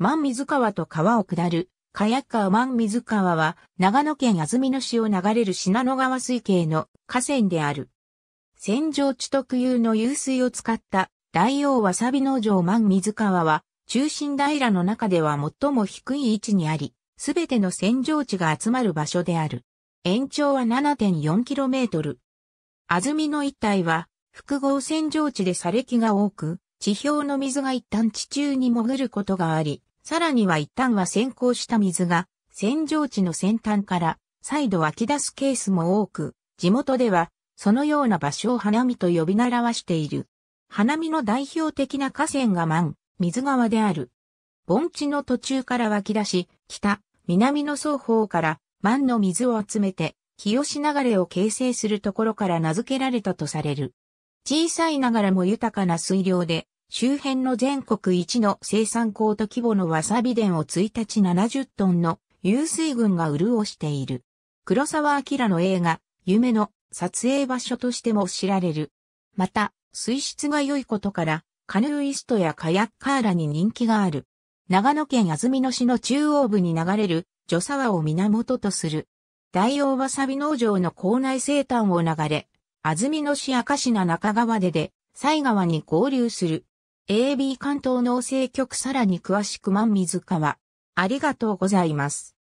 万水川と川を下る、かやッ川万水川は、長野県安曇野市を流れる信濃川水系の河川である。戦場地特有の湧水を使った大王わさび農場万水川は、中心平の中では最も低い位置にあり、すべての戦場地が集まる場所である。延長は 7.4km。安曇野一帯は、複合戦場地で砂礫が多く、地表の水が一旦地中に潜ることがあり、さらには一旦は先行した水が、洗浄地の先端から再度湧き出すケースも多く、地元では、そのような場所を花見と呼び習わしている。花見の代表的な河川が満、水川である。盆地の途中から湧き出し、北、南の双方から満の水を集めて、日吉流れを形成するところから名付けられたとされる。小さいながらも豊かな水量で、周辺の全国一の生産高と規模のわさび田を1日70トンの湧水群が潤している。黒沢明の映画、夢の撮影場所としても知られる。また、水質が良いことから、カヌーイストやカヤッカーラに人気がある。長野県安曇野市の中央部に流れる、女沢を源とする。大王わさび農場の校内生誕を流れ、安曇野市赤品中川でで、西川に合流する。AB 関東農政局さらに詳しく万水川。ありがとうございます。